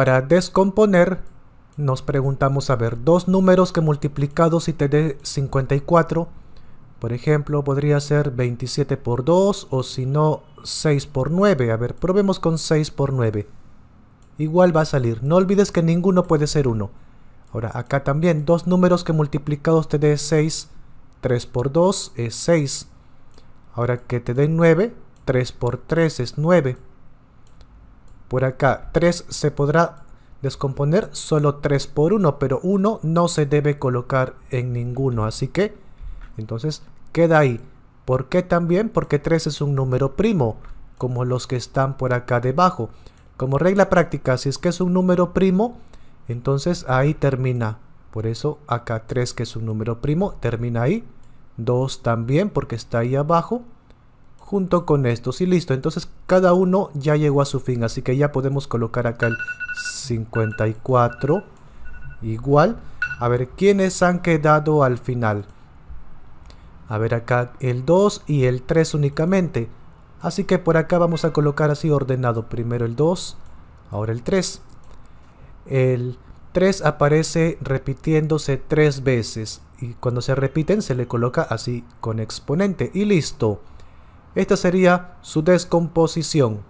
Para descomponer, nos preguntamos, a ver, dos números que multiplicados y te dé 54, por ejemplo, podría ser 27 por 2 o si no, 6 por 9. A ver, probemos con 6 por 9. Igual va a salir. No olvides que ninguno puede ser 1. Ahora, acá también, dos números que multiplicados te dé 6. 3 por 2 es 6. Ahora que te den 9, 3 por 3 es 9. Por acá, 3 se podrá descomponer solo 3 por 1, pero 1 no se debe colocar en ninguno. Así que, entonces, queda ahí. ¿Por qué también? Porque 3 es un número primo, como los que están por acá debajo. Como regla práctica, si es que es un número primo, entonces ahí termina. Por eso acá 3 que es un número primo, termina ahí. 2 también porque está ahí abajo junto con estos y listo. Entonces cada uno ya llegó a su fin, así que ya podemos colocar acá el 54 igual. A ver, ¿quiénes han quedado al final? A ver acá el 2 y el 3 únicamente. Así que por acá vamos a colocar así ordenado. Primero el 2, ahora el 3. El 3 aparece repitiéndose 3 veces. Y cuando se repiten se le coloca así con exponente. Y listo. Esta sería su descomposición.